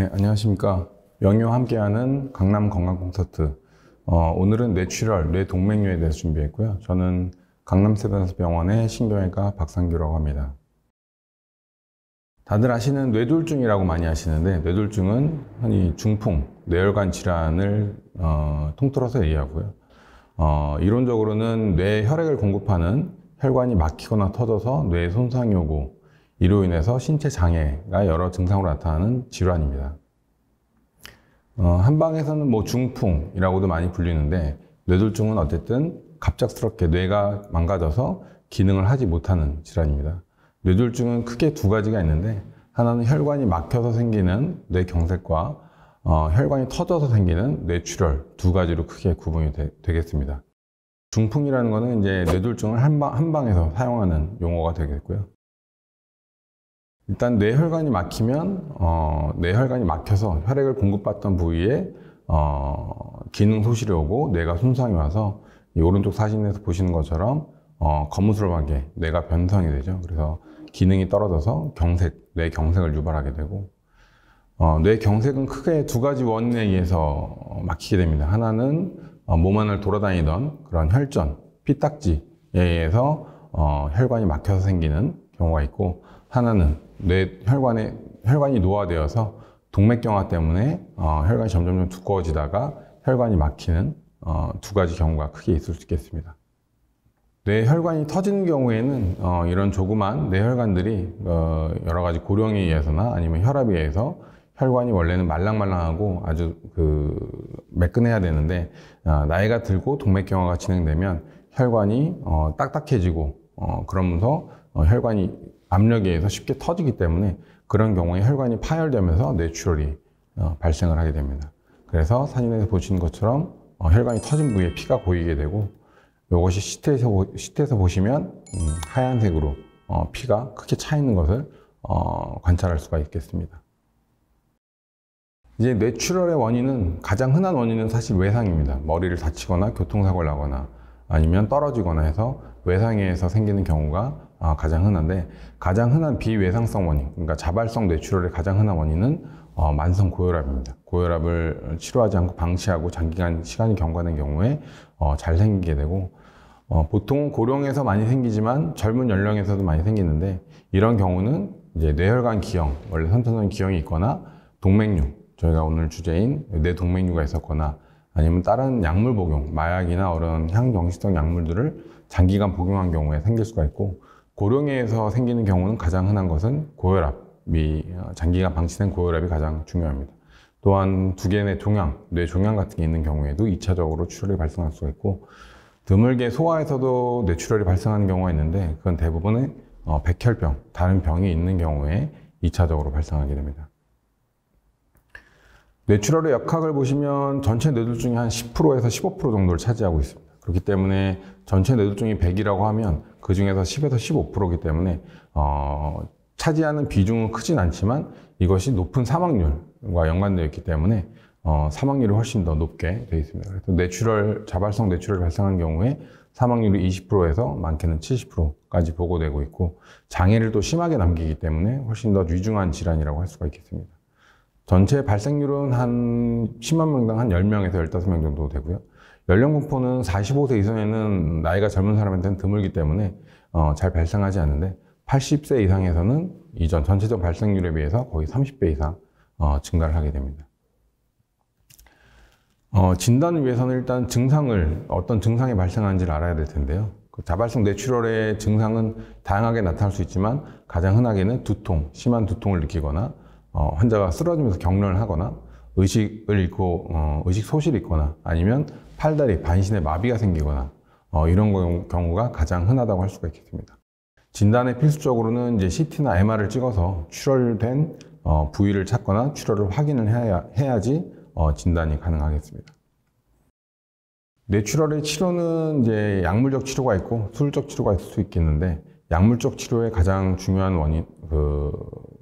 네, 안녕하십니까. 명유와 함께하는 강남 건강 콘서트. 어, 오늘은 뇌출혈, 뇌동맥류에 대해서 준비했고요. 저는 강남세브란스병원의 신경외과 박상규라고 합니다. 다들 아시는 뇌졸중이라고 많이 아시는데 뇌졸중은 흔히 중풍, 뇌혈관 질환을 어, 통틀어서 얘기하고요. 어, 이론적으로는 뇌 혈액을 공급하는 혈관이 막히거나 터져서 뇌손상 요구, 이로 인해서 신체 장애가 여러 증상으로 나타나는 질환입니다. 어, 한방에서는 뭐 중풍이라고도 많이 불리는데 뇌졸중은 어쨌든 갑작스럽게 뇌가 망가져서 기능을 하지 못하는 질환입니다. 뇌졸중은 크게 두 가지가 있는데 하나는 혈관이 막혀서 생기는 뇌경색과 어, 혈관이 터져서 생기는 뇌출혈 두 가지로 크게 구분이 되, 겠습니다 중풍이라는 것은 이제 뇌졸중을 한방, 한방에서 사용하는 용어가 되겠고요. 일단 뇌혈관이 막히면 어, 뇌혈관이 막혀서 혈액을 공급받던 부위에 어, 기능 소실이 오고 뇌가 손상이 와서 이 오른쪽 사진에서 보시는 것처럼 어, 거무술하게 뇌가 변성이 되죠. 그래서 기능이 떨어져서 경색, 뇌 경색을 유발하게 되고 어, 뇌 경색은 크게 두 가지 원인에 의해서 막히게 됩니다. 하나는 어, 몸 안을 돌아다니던 그런 혈전, 피딱지에 의해서 어, 혈관이 막혀서 생기는 경우가 있고 하나는 뇌 혈관에 혈관이 노화되어서 동맥경화 때문에 어, 혈관이 점점점 두꺼워지다가 혈관이 막히는 어, 두 가지 경우가 크게 있을 수 있겠습니다. 뇌혈관이 터지는 경우에는 어, 이런 조그만 뇌혈관들이 어, 여러 가지 고령에 의해서나 아니면 혈압에 의해서 혈관이 원래는 말랑말랑하고 아주 그 매끈해야 되는데 어, 나이가 들고 동맥경화가 진행되면 혈관이 어, 딱딱해지고 어, 그러면서 어, 혈관이 압력에 의해서 쉽게 터지기 때문에 그런 경우에 혈관이 파열되면서 뇌출혈이 어, 발생을 하게 됩니다. 그래서 사진에서 보시는 것처럼 어, 혈관이 터진 부위에 피가 보이게 되고 이것이 시트에서, 시트에서 보시면 음, 하얀색으로 어, 피가 크게 차 있는 것을 관찰할 수가 있겠습니다. 이제 뇌출혈의 원인은 가장 흔한 원인은 사실 외상입니다. 머리를 다치거나 교통사고를 나거나 아니면 떨어지거나 해서 외상에서 생기는 경우가 아, 가장 흔한데 네. 가장 흔한 비외상성 원인, 그러니까 자발성 뇌출혈의 가장 흔한 원인은 어, 만성 고혈압입니다. 고혈압을 치료하지 않고 방치하고 장기간 시간이 경과된 경우에 어, 잘 생기게 되고 어, 보통은 고령에서 많이 생기지만 젊은 연령에서도 많이 생기는데 이런 경우는 이제 뇌혈관 기형, 원래 선천적인 기형이 있거나 동맥류, 저희가 오늘 주제인 뇌동맥류가 있었거나 아니면 다른 약물 복용, 마약이나 이런 향정신성 약물들을 장기간 복용한 경우에 생길 수가 있고 고령에서 생기는 경우는 가장 흔한 것은 고혈압이 어, 장기간 방치된 고혈압이 가장 중요합니다. 또한 두개의 종양, 뇌 종양 같은 게 있는 경우에도 2차적으로 출혈이 발생할 수가 있고 드물게 소아에서도 뇌출혈이 발생하는 경우가 있는데 그건 대부분의 어, 백혈병, 다른 병이 있는 경우에 2차적으로 발생하게 됩니다. 뇌출혈의 역학을 보시면 전체 뇌졸중의 한 10%에서 15% 정도를 차지하고 있습니다. 그렇기 때문에 전체 뇌졸중이 100이라고 하면 그 중에서 10에서 15%이기 때문에 어, 차지하는 비중은 크진 않지만 이것이 높은 사망률과 연관되어 있기 때문에 어, 사망률이 훨씬 더 높게 되어 있습니다. 그래서 뇌출혈, 자발성 뇌출혈 발생한 경우에 사망률이 20%에서 많게는 70%까지 보고되고 있고 장애를 또 심하게 남기기 때문에 훨씬 더 위중한 질환이라고 할 수가 있겠습니다. 전체 발생률은 한 10만 명당 한 10명에서 15명 정도 되고요. 연령 공포는 45세 이상에는 나이가 젊은 사람한테는 드물기 때문에 어, 잘 발생하지 않는데 80세 이상에서는 이전 전체적 발생률에 비해서 거의 30배 이상 어, 증가를 하게 됩니다. 어, 진단을 위해서는 일단 증상을 어떤 증상이 발생하는지를 알아야 될 텐데요. 그 자발성 뇌출혈의 증상은 다양하게 나타날 수 있지만 가장 흔하게는 두통, 심한 두통을 느끼거나 어, 환자가 쓰러지면서 경련을 하거나 의식을 잃고 어, 의식 소실이 있거나 아니면 팔다리, 반신에 마비가 생기거나 어, 이런 경우가 가장 흔하다고 할 수가 있겠습니다. 진단에 필수적으로는 이제 CT나 MR을 찍어서 출혈된 어, 부위를 찾거나 출혈을 확인을 해야, 해야지 어, 진단이 가능하겠습니다. 뇌출혈의 치료는 이제 약물적 치료가 있고 수술적 치료가 있을 수 있겠는데 약물적 치료의 가장 중요한 원인 그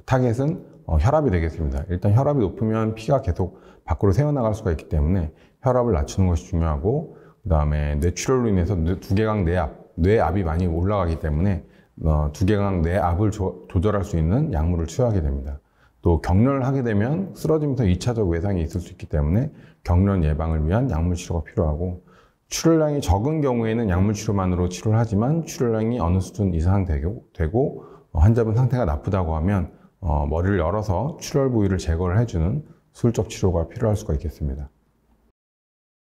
타겟은 어, 혈압이 되겠습니다. 일단 혈압이 높으면 피가 계속 밖으로 새어나갈 수가 있기 때문에 혈압을 낮추는 것이 중요하고 그 다음에 뇌출혈로 인해서 두개강 뇌압, 뇌압이 많이 올라가기 때문에 어, 두개강 뇌압을 조, 조절할 수 있는 약물을 투하게 됩니다. 또 경련을 하게 되면 쓰러지면서 2차적 외상이 있을 수 있기 때문에 경련 예방을 위한 약물 치료가 필요하고 출혈량이 적은 경우에는 약물 치료만으로 치료를 하지만 출혈량이 어느 수준 이상 되고, 되고 환자분 상태가 나쁘다고 하면 어, 머리를 열어서 출혈 부위를 제거를 해주는 술적 치료가 필요할 수가 있겠습니다.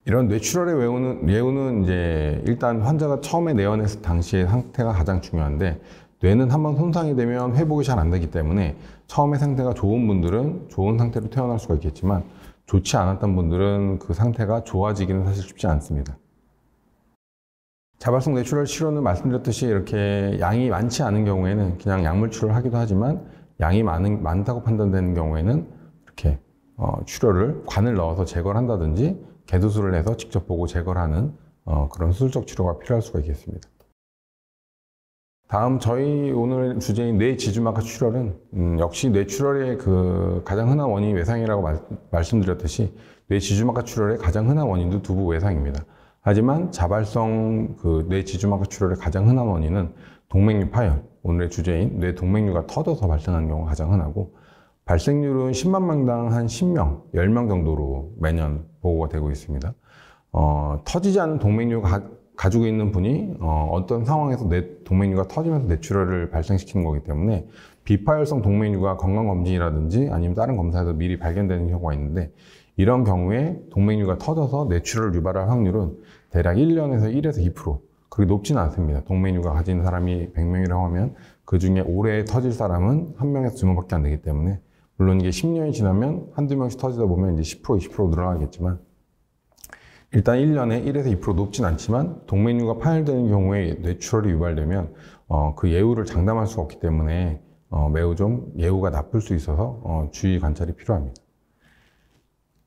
이런 뇌출혈의 예우는, 예우는 이제 일단 환자가 처음에 내원했을 당시의 상태가 가장 중요한데 뇌는 한번 손상이 되면 회복이 잘 안 되기 때문에 처음에 상태가 좋은 분들은 좋은 상태로 태어날 수가 있겠지만 좋지 않았던 분들은 그 상태가 좋아지기는 사실 쉽지 않습니다. 자발성 뇌출혈 치료는 말씀드렸듯이 이렇게 양이 많지 않은 경우에는 그냥 약물 치료를 하기도 하지만 양이 많은, 많다고 판단되는 경우에는 이렇게 어, 출혈을 관을 넣어서 제거를 한다든지 개도술을해서 직접 보고 제거를 하는 어, 그런 수술적 치료가 필요할 수가 있겠습니다. 다음 저희 오늘 주제인 뇌지주막하 출혈은 음, 역시 뇌출혈의 그 가장 흔한 원인이 외상이라고 말, 씀드렸듯이 뇌지주막하 출혈의 가장 흔한 원인도 두부 외상입니다. 하지만 자발성 그뇌 지주막구 출혈의 가장 흔한 원인은 동맥류 파열, 오늘의 주제인 뇌 동맥류가 터져서 발생하는 경우가 가장 흔하고 발생률은 10만 명당 한 10명, 10명 정도로 매년 보고가 되고 있습니다. 어, 터지지 않은 동맥류 가, 가지고 있는 분이 어, 떤 상황에서 뇌 동맥류가 터지면서 뇌출혈을 발생시키는 거기 때문에 비파열성 동맥류가 건강검진이라든지 아니면 다른 검사에서 미리 발견되는 경우가 있는데 이런 경우에 동맥류가 터져서 뇌출혈을 유발할 확률은 대략 1년에서 1에서 2% 그렇게 높지는 않습니다. 동맥류가 가진 사람이 100명이라고 하면 그 중에 올해 터질 사람은 한명에서두 명밖에 안 되기 때문에 물론 이게 10년이 지나면 한두 명씩 터지다 보면 이제 10% 20% 늘어나겠지만 일단 1년에 1에서 2% 높진 않지만 동맥류가 파열되는 경우에 뇌출혈이 유발되면 어, 그 예후를 장담할 수 없기 때문에 어, 매우 좀 예후가 나쁠 수 있어서 어, 주의 관찰이 필요합니다.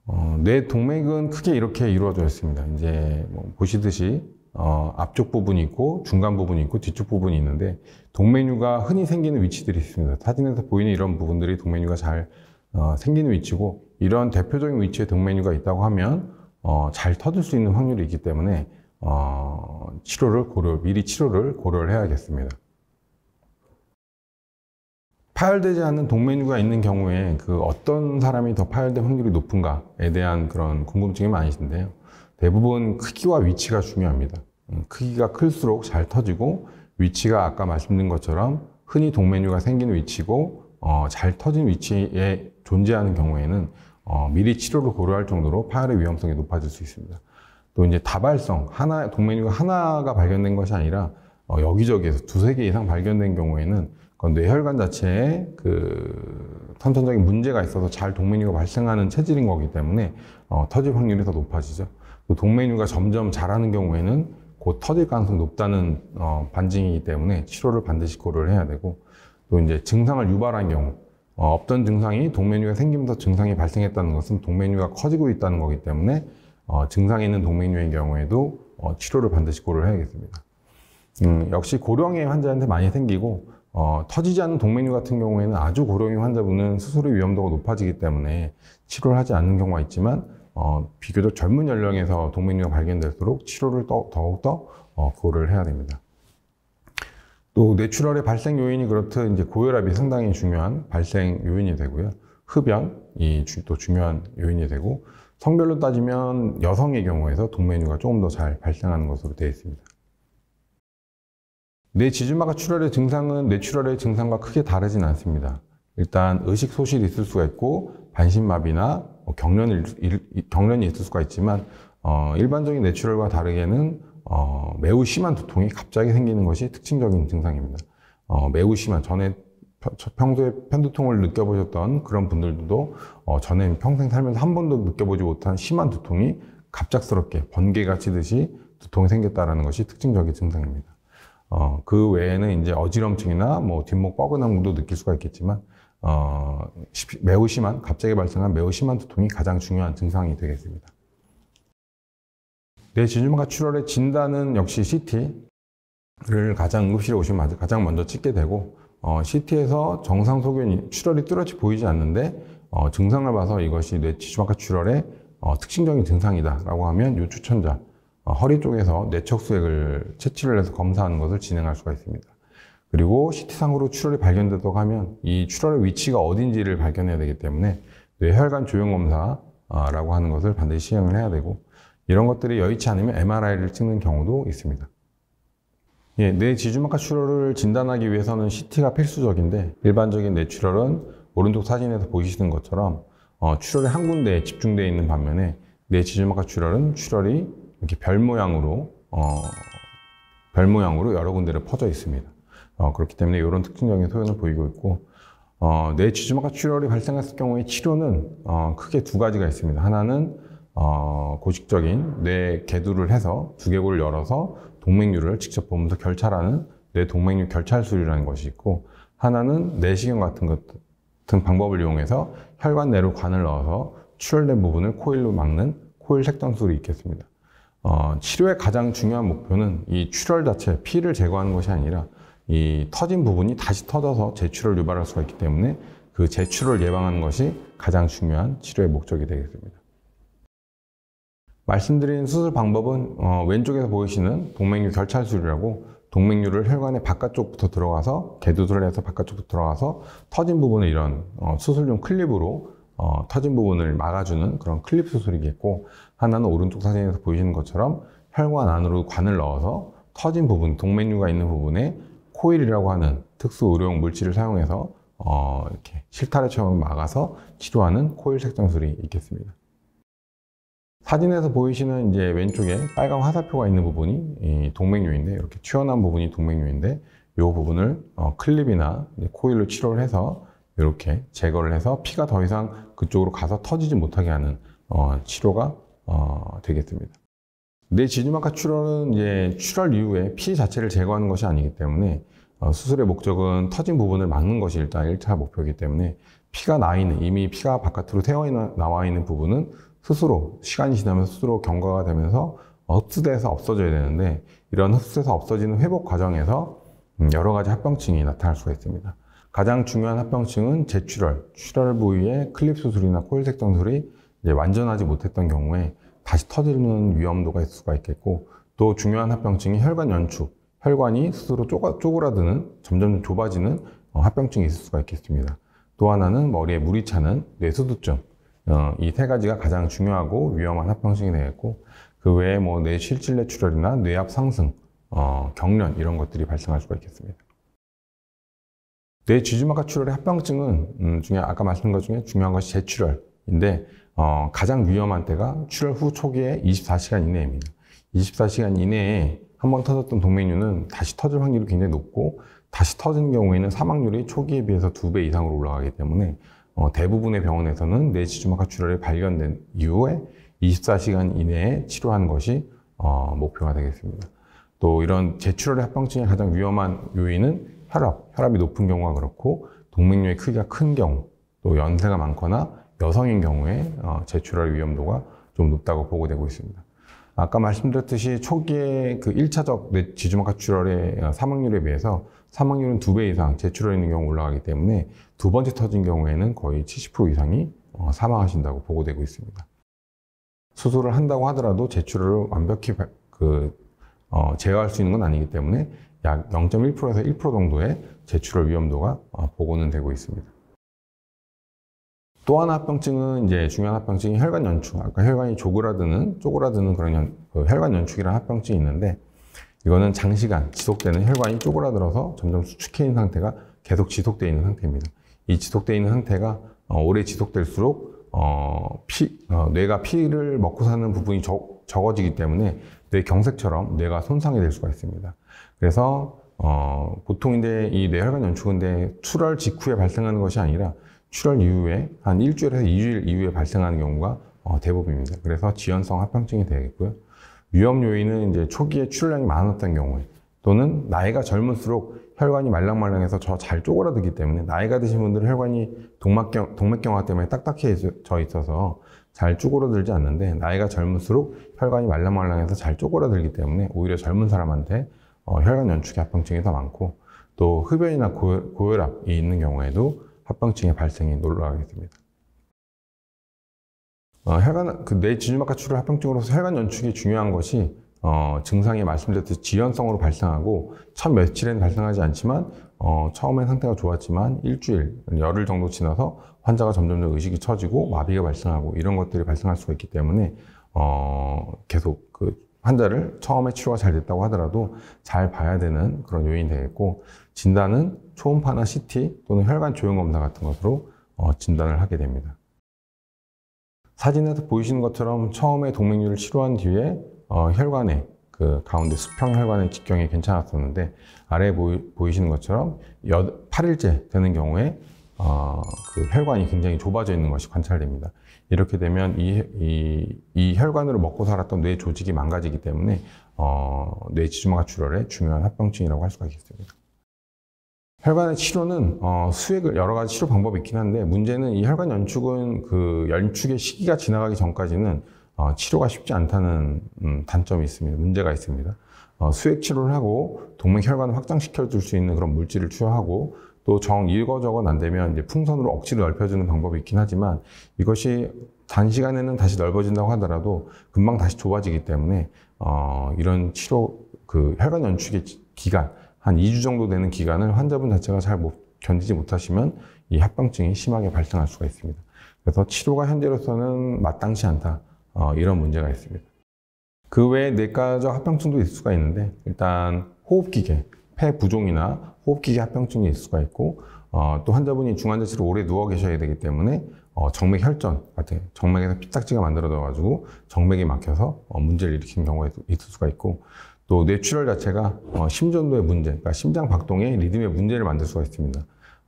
어, 뇌 동맥은 크게 이렇게 이루어져 있습니다. 이제 뭐 보시듯이 어, 앞쪽 부분이 있고 중간 부분이 있고 뒤쪽 부분이 있는데 동맥류가 흔히 생기는 위치들이 있습니다. 사진에서 보이는 이런 부분들이 동맥류가 잘 어, 생기는 위치고 이런 대표적인 위치에 동맥류가 있다고 하면 어, 잘 터질 수 있는 확률이 있기 때문에 어, 치료를 고려 미리 치료를 고려를 해야겠습니다. 파열되지 않는 동메뉴가 있는 경우에 그 어떤 사람이 더 파열될 확률이 높은가에 대한 그런 궁금증이 많으신데요. 대부분 크기와 위치가 중요합니다. 음, 크기가 클수록 잘 터지고 위치가 아까 말씀드린 것처럼 흔히 동메뉴가 생기는 위치고 어, 잘 터진 위치에 존재하는 경우에는 어, 미리 치료를 고려할 정도로 파열의 위험성이 높아질 수 있습니다. 또 이제 다발성 하나 동메뉴가 하나가 발견된 것이 아니라 어, 여기저기에서 두세 개 이상 발견된 경우에는 뇌혈관 자체에 그 선천적인 문제가 있어서 잘 동맥류가 발생하는 체질인 거기 때문에 어, 터질 확률이 더 높아지죠. 또 그 동맥류가 점점 자라는 경우에는 곧 터질 가능성이 높다는 어, 반증이기 때문에 치료를 반드시 고려를 해야 되고 또 이제 증상을 유발한 경우 어, 없던 증상이 동맥류가 생기면서 증상이 발생했다는 것은 동맥류가 커지고 있다는 거기 때문에 어, 증상이 있는 동맥류의 경우에도 어, 치료를 반드시 고려를 해야겠습니다. 음, 역시 고령의 환자한테 많이 생기고 어, 터지지 않는 동맥류 같은 경우에는 아주 고령의 환자분은 수술의 위험도가 높아지기 때문에 치료를 하지 않는 경우가 있지만 어, 비교적 젊은 연령에서 동맥류가 발견될수록 치료를 더, 더욱더 어, 고려를 해야 됩니다. 또 뇌출혈의 발생 요인이 그렇듯 이제 고혈압이 상당히 중요한 발생 요인이 되고요. 흡연이 또 중요한 요인이 되고 성별로 따지면 여성의 경우에서 동맥류가 조금 더 잘 발생하는 것으로 되어 있습니다. 뇌지주마과 출혈의 증상은 뇌출혈의 증상과 크게 다르진 않습니다. 일단 의식 소실이 있을 수가 있고 반신마비나 뭐 경련이, 경련이 있을 수가 있지만 어, 일반적인 뇌출혈과 다르게는 어, 매우 심한 두통이 갑자기 생기는 것이 특징적인 증상입니다. 어, 매우 심한 전에 평소에 편두통을 느껴보셨던 그런 분들도 어, 전에 평생 살면서 한 번도 느껴보지 못한 심한 두통이 갑작스럽게 번개 가 치듯이 두통이 생겼다라는 것이 특징적인 증상입니다. 어, 그 외에는 이제 어지럼증이나 뭐 뒷목 뻐근한것도 느낄 수가 있겠지만 어, 매우 심한 갑자기 발생한 매우 심한 두통이 가장 중요한 증상이 되겠습니다. 뇌진주막 출혈의 진단은 역시 CT를 가장 응급실에 오시면 가장 먼저 찍게 되고 어, CT에서 정상 소견 출혈이 뚜렷이 보이지 않는데 어, 증상을 봐서 이것이 뇌지주막 출혈의 어, 특징적인 증상이다라고 하면 요 추천자 어, 허리 쪽에서 내척수액을 채취를 해서 검사하는 것을 진행할 수가 있습니다. 그리고 CT상으로 출혈이 발견되다고 하면 이 출혈의 위치가 어딘지를 발견해야 되기 때문에 뇌혈관 조형 검사라고 아, 하는 것을 반드시 시행을 해야 되고 이런 것들이 여의치 않으면 MRI를 찍는 경우도 있습니다. 예, 뇌 지주막하 출혈을 진단하기 위해서는 CT가 필수적인데 일반적인 뇌 출혈은 오른쪽 사진에서 보시는 것처럼 어, 출혈이 한 군데에 집중되어 있는 반면에 뇌 지주막하 출혈은 출혈이 이렇게 별 모양으로 어, 별 모양으로 여러 군데를 퍼져 있습니다. 어, 그렇기 때문에 이런 특징적인 소견을 보이고 있고 어, 뇌지주막과 출혈이 발생했을 경우에 치료는 어, 크게 두 가지가 있습니다. 하나는 어, 고식적인 뇌 개두를 해서 두개골을 열어서 동맥류를 직접 보면서 결찰하는 뇌 동맥류 결찰술이라는 것이 있고 하나는 내시경 같은 것 같은 방법을 이용해서 혈관 내로 관을 넣어서 출혈된 부분을 코일로 막는 코일 색전술이 있겠습니다. 어, 치료의 가장 중요한 목표는 이 출혈 자체, 피를 제거하는 것이 아니라 이 터진 부분이 다시 터져서 재출혈 유발할 수가 있기 때문에 그 재출을 예방하는 것이 가장 중요한 치료의 목적이 되겠습니다. 말씀드린 수술 방법은 어, 왼쪽에서 보이시는 동맥류 결찰술이라고 동맥류를 혈관의 바깥쪽부터 들어가서 개두술을 해서 바깥쪽부터 들어가서 터진 부분을 이런 어, 수술용 클립으로 어, 터진 부분을 막아주는 그런 클립 수술이겠고 하나는 오른쪽 사진에서 보이시는 것처럼 혈관 안으로 관을 넣어서 터진 부분, 동맥류가 있는 부분에 코일이라고 하는 특수 의료용 물질을 사용해서 어, 이렇게 실타래 체험을 막아서 치료하는 코일 색정술이 있겠습니다. 사진에서 보이시는 이제 왼쪽에 빨간 화살표가 있는 부분이 동맥류인데 이렇게 튀어나온 부분이 동맥류인데 이 부분을 어, 클립이나 코일로 치료를 해서 이렇게 제거를 해서 피가 더 이상 그쪽으로 가서 터지지 못하게 하는 어, 치료가 어, 되겠습니다. 내지주막하 출혈은 이제 출혈 이후에 피 자체를 제거하는 것이 아니기 때문에 어, 수술의 목적은 터진 부분을 막는 것이 일단 1차 목표이기 때문에 피가 나 있는 이미 피가 바깥으로 새어 나와 있는 부분은 스스로 시간이 지나면 스스로 경과가 되면서 흡수돼서 없어져야 되는데 이런 흡수돼서 없어지는 회복 과정에서 음, 여러 가지 합병증이 나타날 수가 있습니다. 가장 중요한 합병증은 재출혈, 출혈 부위에 클립 수술이나 콜 색동 술이 완전하지 못했던 경우에 다시 터지는 위험도가 있을 수가 있겠고 또 중요한 합병증이 혈관 연축, 혈관이 스스로 쪼가, 쪼그라드는 점점 좁아지는 어, 합병증이 있을 수가 있겠습니다. 또 하나는 머리에 물이 차는 뇌수두증 어, 이세 가지가 가장 중요하고 위험한 합병증이 되겠고 그 외에 뭐 뇌실질뇌 출혈이나 뇌압 상승, 어, 경련 이런 것들이 발생할 수가 있겠습니다. 뇌지주막과 출혈의 합병증은 음, 중에 아까 말씀드린 것 중에 중요한 것이 재출혈인데 어, 가장 위험한 때가 출혈 후 초기에 24시간 이내입니다. 24시간 이내에 한 번 터졌던 동맥류는 다시 터질 확률이 굉장히 높고 다시 터진 경우에는 사망률이 초기에 비해서 두 배 이상으로 올라가기 때문에 어, 대부분의 병원에서는 뇌지주막하 출혈이 발견된 이후에 24시간 이내에 치료하는 것이 어, 목표가 되겠습니다. 또 이런 재출혈의 합병증의 가장 위험한 요인은 혈압, 혈압이 높은 경우가 그렇고 동맥류의 크기가 큰 경우, 또 연세가 많거나 여성인 경우에 어, 제출할 위험도가 좀 높다고 보고되고 있습니다. 아까 말씀드렸듯이 초기에 그 1차적 지주막하 출혈의 어, 사망률에 비해서 사망률은 2배 이상 재출혈 있는 경우 올라가기 때문에 두 번째 터진 경우에는 거의 70% 이상이 어, 사망하신다고 보고되고 있습니다. 수술을 한다고 하더라도 재출혈을 완벽히 그 어, 제어할 수 있는 건 아니기 때문에 약 0.1%에서 1% 정도의 제출혈 위험도가 어, 보고는 되고 있습니다. 또 하나 합병증은 이제 중요한 합병증이 혈관 연축. 아까 혈관이 조그라드는, 쪼그라드는 그런 연, 그 혈관 연축이라는 합병증이 있는데 이거는 장시간 지속되는 혈관이 쪼그라들어서 점점 수축해 있는 상태가 계속 지속되어 있는 상태입니다. 이 지속되어 있는 상태가 어, 오래 지속될수록 어, 피, 어, 뇌가 피를 먹고 사는 부분이 적, 적어지기 때문에 뇌 경색처럼 뇌가 손상이 될 수가 있습니다. 그래서 어, 보통인데 이 뇌혈관 연축인 출혈 직후에 발생하는 것이 아니라 출혈 이후에 한 일주일에서 이주일 이후에 발생하는 경우가 어, 대부분입니다. 그래서 지연성 합병증이 되겠고요. 위험 요인은 이제 초기에 출혈량이 많았던 경우에 또는 나이가 젊을수록 혈관이 말랑말랑해서 저 잘 쪼그라들기 때문에 나이가 드신 분들은 혈관이 동맥경화 때문에 딱딱해져 있어서 잘쪼그라들지 않는데 나이가 젊을수록 혈관이 말랑말랑해서 잘 쪼그라들기 때문에 오히려 젊은 사람한테 어, 혈관 연축의 합병증이 더 많고 또 흡연이나 고혈, 고혈압이 있는 경우에도 합병증의 발생이 놀라게 됩니다. 어, 혈관, 그뇌 지주막과 출혈 합병증으로서 혈관 연축이 중요한 것이 어, 증상이 말씀드렸듯이 지연성으로 발생하고 첫 며칠에는 발생하지 않지만 어, 처음엔 상태가 좋았지만 일주일, 열흘 정도 지나서 환자가 점점점 의식이 처지고 마비가 발생하고 이런 것들이 발생할 수가 있기 때문에 어, 계속 그 환자를 처음에 치료가 잘 됐다고 하더라도 잘 봐야 되는 그런 요인이 되겠고 진단은 초음파나 CT 또는 혈관 조형 검사 같은 것으로 어, 진단을 하게 됩니다. 사진에서 보이시는 것처럼 처음에 동맥류를 치료한 뒤에 어, 혈관에 그 가운데 수평 혈관의 직경이 괜찮았었는데 아래 보이, 시는 것처럼 8일째 되는 경우에 어, 그 혈관이 굉장히 좁아져 있는 것이 관찰됩니다. 이렇게 되면 이, 이, 이 혈관으로 먹고 살았던 뇌 조직이 망가지기 때문에 어, 뇌 지주막 출혈의 중요한 합병증이라고 할 수가 있겠습니다. 혈관의 치료는 어, 수액을 여러 가지 치료 방법이 있긴 한데 문제는 이 혈관 연축은 그 연축의 시기가 지나가기 전까지는 어, 치료가 쉽지 않다는 음, 단점이 있습니다. 문제가 있습니다. 어, 수액 치료를 하고 동맥혈관을 확장시켜 줄 수 있는 그런 물질을 투여하고 또정 일거 저건 안 되면 이제 풍선으로 억지로 넓혀주는 방법이 있긴 하지만 이것이 단시간에는 다시 넓어진다고 하더라도 금방 다시 좁아지기 때문에 어, 이런 치료 그 혈관 연축의 기간 한 2주 정도 되는 기간을 환자분 자체가 잘 못 견디지 못하시면 이 합병증이 심하게 발생할 수가 있습니다. 그래서 치료가 현재로서는 마땅치 않다. 어, 이런 문제가 있습니다. 그 외에 뇌과적 합병증도 있을 수가 있는데 일단 호흡기계, 폐 부종이나 호흡기계 합병증이 있을 수가 있고 어, 또 환자분이 중환자실을 오래 누워 계셔야 되기 때문에 어, 정맥 혈전 같은 정맥에서 피딱지가 만들어져가지고 정맥이 막혀서 어, 문제를 일으키는 경우에 있을 수가 있고 또 뇌출혈 자체가 어, 심전도의 문제, 그러니까 심장 박동의 리듬의 문제를 만들 수가 있습니다.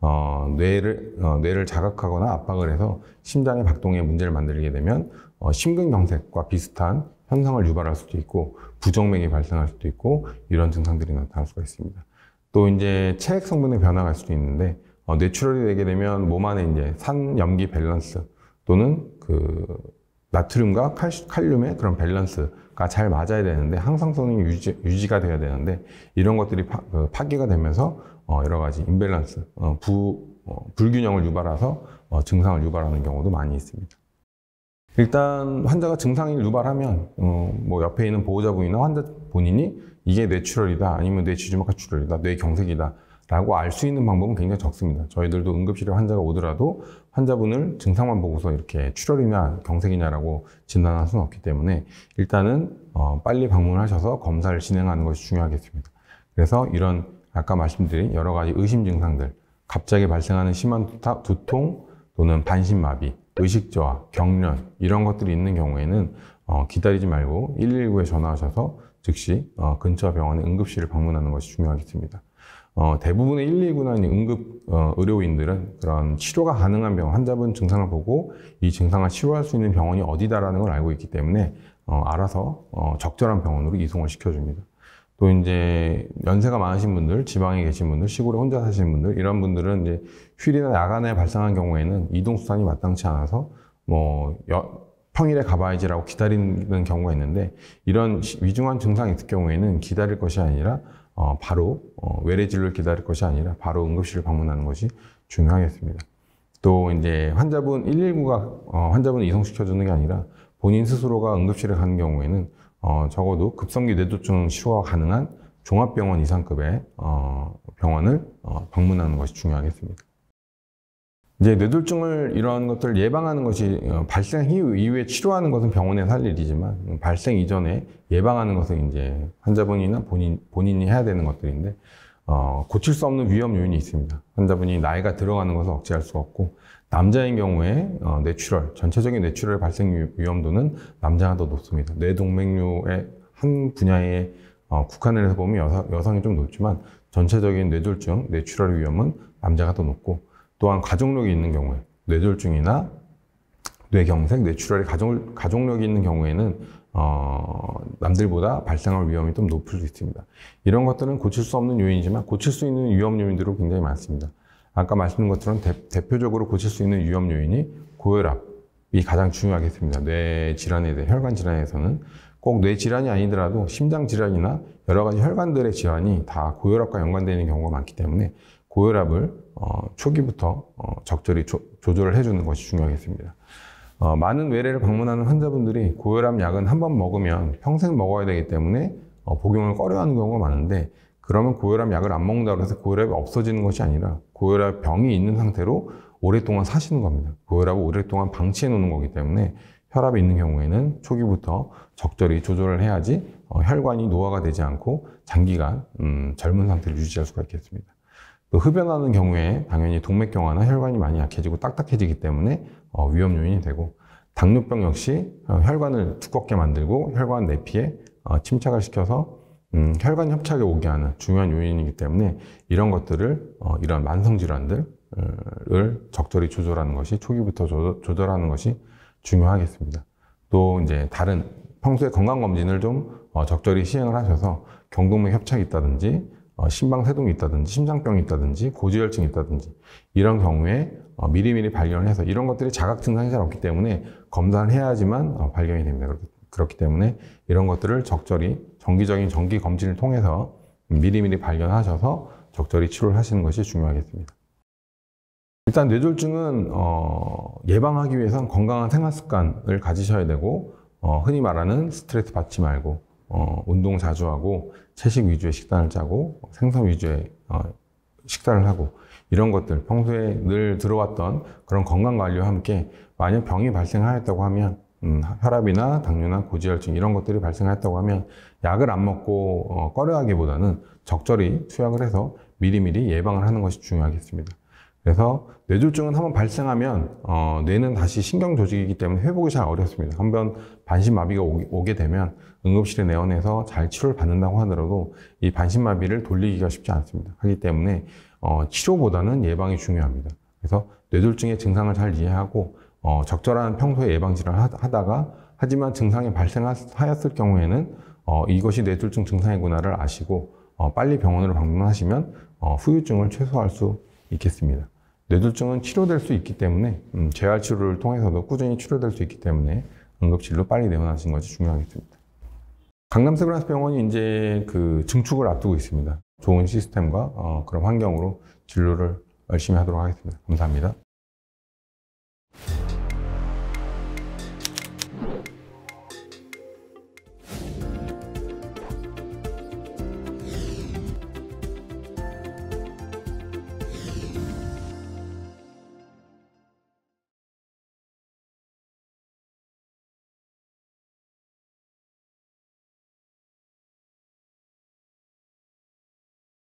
어, 뇌를 어, 뇌를 자극하거나 압박을 해서 심장의 박동에 문제를 만들게 되면 어, 심근경색과 비슷한 현상을 유발할 수도 있고 부정맥이 발생할 수도 있고 이런 증상들이 나타날 수가 있습니다. 또 이제 체액 성분의 변화가 수도 있는데 어, 뇌출혈이 되게 되면 몸 안에 이제 산 염기 밸런스 또는 그 나트륨과 칼, 칼륨의 그런 밸런스가 잘 맞아야 되는데 항상성이 유지, 유지가 돼야 되는데 이런 것들이 파, 그 파괴가 되면서 어, 여러 가지 임밸런스, 어, 부, 어, 불균형을 유발해서 어, 증상을 유발하는 경우도 많이 있습니다. 일단 환자가 증상이 유발하면 어, 뭐 옆에 있는 보호자 분이나 환자 본인이 이게 뇌출혈이다 아니면 뇌지주막하 출혈이다 뇌경색이다 라고 알 수 있는 방법은 굉장히 적습니다. 저희들도 응급실에 환자가 오더라도 환자분을 증상만 보고서 이렇게 출혈이냐 경색이냐라고 진단할 수는 없기 때문에 일단은 어, 빨리 방문하셔서 검사를 진행하는 것이 중요하겠습니다. 그래서 이런 아까 말씀드린 여러 가지 의심 증상들 갑자기 발생하는 심한 두통 또는 반신마비 의식저하, 경련 이런 것들이 있는 경우에는 어, 기다리지 말고 119에 전화하셔서 즉시 어, 근처 병원의 응급실을 방문하는 것이 중요하겠습니다. 어, 대부분의 119나 응급 어, 의료인들은 그런 치료가 가능한 병 환자분 증상을 보고 이 증상을 치료할 수 있는 병원이 어디다라는 걸 알고 있기 때문에 어, 알아서 어, 적절한 병원으로 이송을 시켜줍니다. 또 이제 연세가 많으신 분들, 지방에 계신 분들, 시골에 혼자 사시는 분들 이런 분들은 이제 휴일이나 야간에 발생한 경우에는 이동 수단이 마땅치 않아서 뭐 여, 평일에 가봐야지라고 기다리는 경우가 있는데 이런 위중한 증상이 있을 경우에는 기다릴 것이 아니라 어, 바로 어, 외래 진료를 기다릴 것이 아니라 바로 응급실을 방문하는 것이 중요하겠습니다. 또 이제 환자분 119가 어, 환자분을 이송시켜주는 게 아니라 본인 스스로가 응급실에 가는 경우에는 어, 적어도 급성기 뇌졸중 치료가 가능한 종합병원 이상급의 어, 병원을 어, 방문하는 것이 중요하겠습니다. 이제 뇌졸중을 이러한 것들을 예방하는 것이 어, 발생 이후에 치료하는 것은 병원에살 일이지만 음, 발생 이전에 예방하는 것은 이제 환자분이나 본인 본인이 해야 되는 것들인데 어, 고칠 수 없는 위험 요인이 있습니다. 환자분이 나이가 들어가는 것을 억제할 수 없고 남자인 경우에 어, 뇌출혈, 전체적인 뇌출혈 발생 위험도는 남자가 더 높습니다. 뇌동맥류의 한 분야에 어, 국한을 해서 보면 여성, 여성이 좀 높지만 전체적인 뇌졸중, 뇌출혈 위험은 남자가 더 높고 또한 가족력이 있는 경우에 뇌졸중이나 뇌경색, 뇌출혈이 가족, 가족력이 있는 경우에는 어, 남들보다 발생할 위험이 좀 높을 수 있습니다. 이런 것들은 고칠 수 없는 요인이지만 고칠 수 있는 위험 요인들도 굉장히 많습니다. 아까 말씀드린 것처럼 대, 표적으로 고칠 수 있는 위험 요인이 고혈압이 가장 중요하겠습니다. 뇌 질환에 대해 혈관 질환에서는 꼭 뇌 질환이 아니더라도 심장 질환이나 여러 가지 혈관들의 질환이 다 고혈압과 연관되는 경우가 많기 때문에 고혈압을 어, 초기부터 어, 적절히 조, 조절을 해주는 것이 중요하겠습니다. 어, 많은 외래를 방문하는 환자분들이 고혈압 약은 한 번 먹으면 평생 먹어야 되기 때문에 어, 복용을 꺼려하는 경우가 많은데 그러면 고혈압 약을 안 먹는다고 해서 고혈압이 없어지는 것이 아니라 고혈압 병이 있는 상태로 오랫동안 사시는 겁니다. 고혈압을 오랫동안 방치해 놓는 거기 때문에 혈압이 있는 경우에는 초기부터 적절히 조절을 해야지 어, 혈관이 노화가 되지 않고 장기간 음, 젊은 상태를 유지할 수가 있겠습니다. 또 흡연하는 경우에 당연히 동맥경화나 혈관이 많이 약해지고 딱딱해지기 때문에 어, 위험 요인이 되고 당뇨병 역시 어, 혈관을 두껍게 만들고 혈관 내피에 어, 침착을 시켜서 음, 혈관 협착에 오게 하는 중요한 요인이기 때문에 이런 것들을 어, 이런 만성 질환들을 적절히 조절하는 것이 초기부터 조절, 하는 것이 중요하겠습니다. 또 이제 다른 평소에 건강 검진을 좀 어, 적절히 시행을 하셔서 경동맥 협착이 있다든지 어, 심방세동이 있다든지 심장병이 있다든지 고지혈증이 있다든지 이런 경우에 어, 미리미리 발견을 해서 이런 것들이 자각 증상이 잘 없기 때문에 검사를 해야지만 어, 발견이 됩니다. 그렇기 때문에 이런 것들을 적절히 정기적인 정기 검진을 통해서 미리미리 발견하셔서 적절히 치료를 하시는 것이 중요하겠습니다. 일단 뇌졸중은 어, 예방하기 위해선 건강한 생활 습관을 가지셔야 되고 어, 흔히 말하는 스트레스 받지 말고 어, 운동 자주 하고 채식 위주의 식단을 짜고 생선 위주의 어, 식사를 하고 이런 것들 평소에 늘 들어왔던 그런 건강 관리와 함께 만약 병이 발생하였다고 하면 음, 혈압이나 당뇨나 고지혈증 이런 것들이 발생했다고 하면 약을 안 먹고 어, 꺼려하기보다는 적절히 투약을 해서 미리미리 예방을 하는 것이 중요하겠습니다. 그래서 뇌졸중은 한번 발생하면 어, 뇌는 다시 신경 조직이기 때문에 회복이 잘 어렵습니다. 한번 반신마비가 오, 게 되면 응급실에 내원해서 잘 치료를 받는다고 하더라도 이 반신마비를 돌리기가 쉽지 않습니다. 하기 때문에 어, 치료보다는 예방이 중요합니다. 그래서 뇌졸중의 증상을 잘 이해하고 어, 적절한 평소에 예방질을 하다가 하지만 증상이 발생하였을 경우에는 어, 이것이 뇌졸중 증상이구나를 아시고 어, 빨리 병원으로 방문하시면 어, 후유증을 최소화할 수 있겠습니다. 뇌졸중은 치료될 수 있기 때문에 음, 재활 치료를 통해서도 꾸준히 치료될 수 있기 때문에 응급실로 빨리 내원하시는 것이 중요하겠습니다. 강남세브란스병원이 이제 그 증축을 앞두고 있습니다. 좋은 시스템과 어, 그런 환경으로 진료를 열심히 하도록 하겠습니다. 감사합니다.